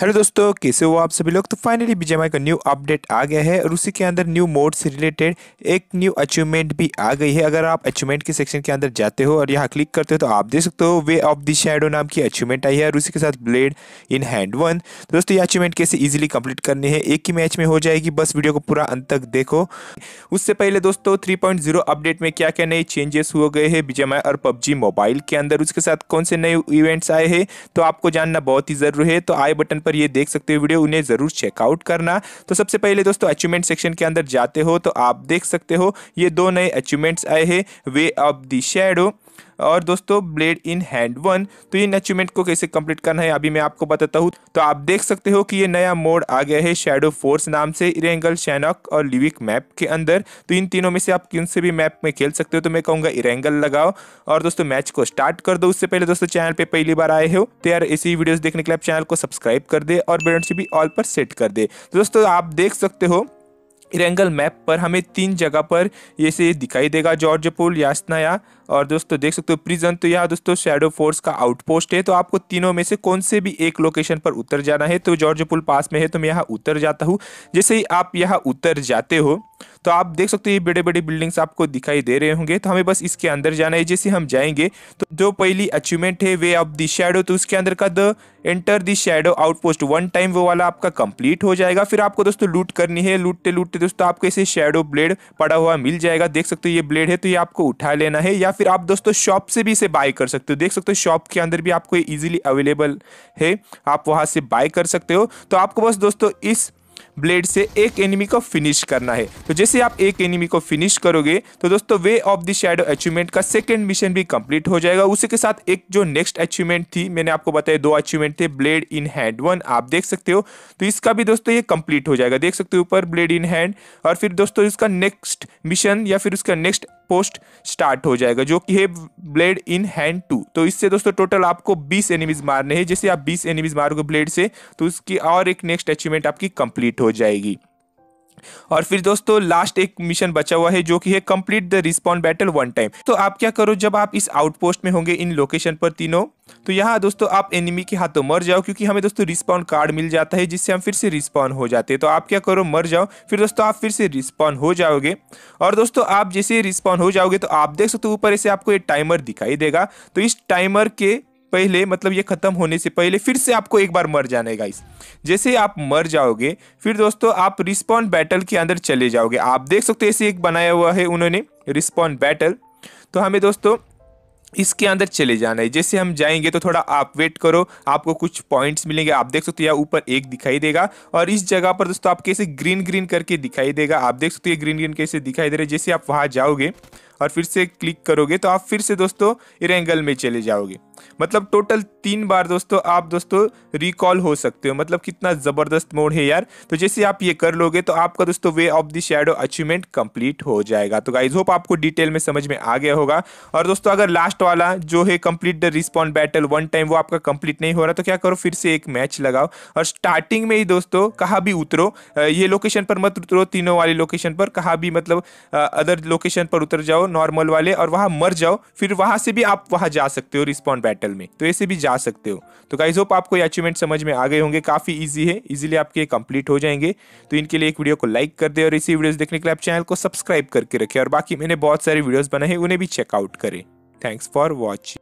hello दोस्तों कैसे हो आप सभी लोग तो फाइनली बीजेमाई का न्यू अपडेट आ गया है और उसी के अंदर न्यू मोड से रिलेटेड एक न्यू अचीवमेंट भी आ गई है अगर आप अचीवमेंट के सेक्शन के अंदर जाते हो और यहाँ क्लिक करते हो तो आप देख सकते हो वे ऑफ द शैडो नाम की अचीवमेंट आई है और उसी के साथ ब्लेड इन हैंड वन तो दोस्तों ये अचीवमेंट कैसे ईजिली कम्प्लीट करनी है एक ही मैच में हो जाएगी बस वीडियो को पूरा अंत तक देखो उससे पहले दोस्तों थ्री अपडेट में क्या क्या नए चेंजेस हो गए हैं बीजेमाई और पबजी मोबाइल के अंदर उसके साथ कौन से नए इवेंट्स आए हैं तो आपको जानना बहुत ही जरूरी है तो आई बटन पर ये देख सकते हो वीडियो उन्हें ज़रूर चेकआउट करना तो सबसे पहले दोस्तों अचीवमेंट सेक्शन के अंदर जाते हो तो आप देख सकते हो ये दो नए अचीवमेंट्स आए हैं वे ऑफ द शेडो और दोस्तों ब्लेड इन हैंड वन तो इन अचीवमेंट को कैसे कंप्लीट करना है अभी मैं आपको बताता हूँ तो आप देख सकते हो कि ये नया मोड आ गया है शेडो फोर्स नाम से इरेंगल शैनॉक और लिविक मैप के अंदर तो इन तीनों में से आप किन से भी मैप में खेल सकते हो तो मैं कहूँगा इरेंगल लगाओ और दोस्तों मैच को स्टार्ट कर दो उससे पहले दोस्तों चैनल पर पहली बार आए हो तो यार ऐसी वीडियोज देखने के लिए आप चैनल को सब्सक्राइब कर दे और से भी ऑल पर सेट कर दे तो दोस्तों आप देख सकते हो इरेंगल मैप पर हमें तीन जगह पर ये से दिखाई देगा जॉर्ज पुल यास्नाया और दोस्तों देख सकते हो प्रिजन तो यहाँ दोस्तों शेडो फोर्स का आउटपोस्ट है तो आपको तीनों में से कौन से भी एक लोकेशन पर उतर जाना है तो जॉर्ज पुल पास में है तो मैं यहाँ उतर जाता हूँ जैसे ही आप यहाँ उतर जाते हो तो आप देख सकते हो ये बड़े बड़े बिल्डिंग्स आपको दिखाई दे रहे होंगे तो हमें बस इसके अंदर जाना है जैसे हम जाएंगे तो जो पहली अचीवमेंट है वे ऑफ द शेडो तो उसके अंदर का the enter the shadow outpost one time वो वाला आपका कंप्लीट हो जाएगा फिर आपको दोस्तों लूट करनी है लूटते लूटते दोस्तों आपको ऐसे शेडो ब्लेड पड़ा हुआ मिल जाएगा देख सकते हो ये ब्लेड है तो ये आपको उठा लेना है या फिर आप दोस्तों शॉप से भी इसे बाय कर सकते हो देख सकते हो शॉप के अंदर भी आपको इजीली अवेलेबल है आप वहां से बाय कर सकते हो तो आपको बस दोस्तों इस ब्लेड से एक एनिमी को फिनिश करना है तो जैसे आप एक एनिमी को फिनिश करोगे तो दोस्तों way of the shadow achievement का सेकेंड मिशन भी कंप्लीट हो जाएगा उसी के साथ एक जो नेक्स्ट अचीवमेंट थी मैंने आपको बताया दो अचीवमेंट थे ब्लेड इन हैंड वन आप देख सकते हो तो इसका भी दोस्तों ये कंप्लीट हो जाएगा देख सकते हो ऊपर ब्लेड इन हैंड और फिर दोस्तों इसका नेक्स्ट मिशन या फिर उसका नेक्स्ट पोस्ट स्टार्ट हो जाएगा जो कि है ब्लेड इन हैंड टू तो इससे दोस्तों टोटल आपको बीस एनिमीज मारने हैं जैसे आप बीस एनिमीज मारोगे ब्लेड से तो उसकी और एक नेक्स्ट अचीवमेंट आपकी कंप्लीट हो जाएगी और फिर दोस्तों लास्ट एक मिशन बचा हुआ है जो कि है complete the respond battle one time तो आप क्या करो जब आप इस आउटपोस्ट में होंगे इन लोकेशन पर तीनों तो यहाँ दोस्तों आप एनिमी के हाथों मर जाओ क्योंकि हमें दोस्तों रिस्पॉन्ड कार्ड मिल जाता है जिससे हम फिर से रिस्पॉन्ड हो जाते हैं तो आप क्या करो मर जाओ फिर दोस्तों आप फिर से रिस्पॉन्ड हो जाओगे और दोस्तों आप जैसे रिस्पॉन्ड हो जाओगे तो आप देख सकते हो ऊपर ऐसे आपको एक टाइमर दिखाई देगा तो इस टाइमर के पहले मतलब ये ख़त्म होने से पहले फिर से आपको एक बार मर जाना है गाइस जैसे आप मर जाओगे फिर दोस्तों आप रिस्पॉन्ड बैटल के अंदर चले जाओगे आप देख सकते हो ऐसे एक बनाया हुआ है उन्होंने रिस्पॉन्ड बैटल तो हमें दोस्तों इसके अंदर चले जाना है जैसे हम जाएंगे तो थोड़ा आप वेट करो आपको कुछ पॉइंट्स मिलेंगे आप देख सकते हो यहाँ ऊपर एक दिखाई देगा और इस जगह पर दोस्तों आप कैसे ग्रीन ग्रीन करके दिखाई देगा आप देख सकते हो ग्रीन ग्रीन कैसे दिखाई दे रहा है जैसे आप वहाँ जाओगे और फिर से क्लिक करोगे तो आप फिर से दोस्तों रेंगल में चले जाओगे मतलब टोटल तीन बार दोस्तों आप दोस्तों रिकॉल हो सकते हो मतलब कितना ज़बरदस्त मोड है यार तो जैसे आप ये कर लोगे तो आपका दोस्तों way of the shadow achievement complete हो जाएगा तो गाइज होप आपको डिटेल में समझ में आ गया होगा और दोस्तों अगर लास्ट वाला जो है complete the respond battle one time वो आपका कंप्लीट नहीं हो रहा तो क्या करो फिर से एक मैच लगाओ और स्टार्टिंग में ही दोस्तों कहाँ भी उतरो ये लोकेशन पर मत उतरो तीनों वाली लोकेशन पर कहाँ भी मतलब अदर लोकेशन पर उतर जाओ जाओ नॉर्मल वाले और वहाँ मर जाओ फिर वहाँ से भी आप वहाँ जा सकते हो रिस्पॉन्ड बैटल में तो ऐसे भी जा सकते हो तो गाइज होप आपको ये अचीवमेंट समझ में आ गए होंगे काफ़ी ईजी है इजिली आपके कंप्लीट हो जाएंगे तो इनके लिए एक वीडियो को लाइक कर दे और इसी वीडियोज़ देखने के लिए आप चैनल को सब्सक्राइब करके रखें और बाकी मैंने बहुत सारे वीडियोज़ बनाए उन्हें भी चेकआउट करें थैंक्स फॉर वॉचिंग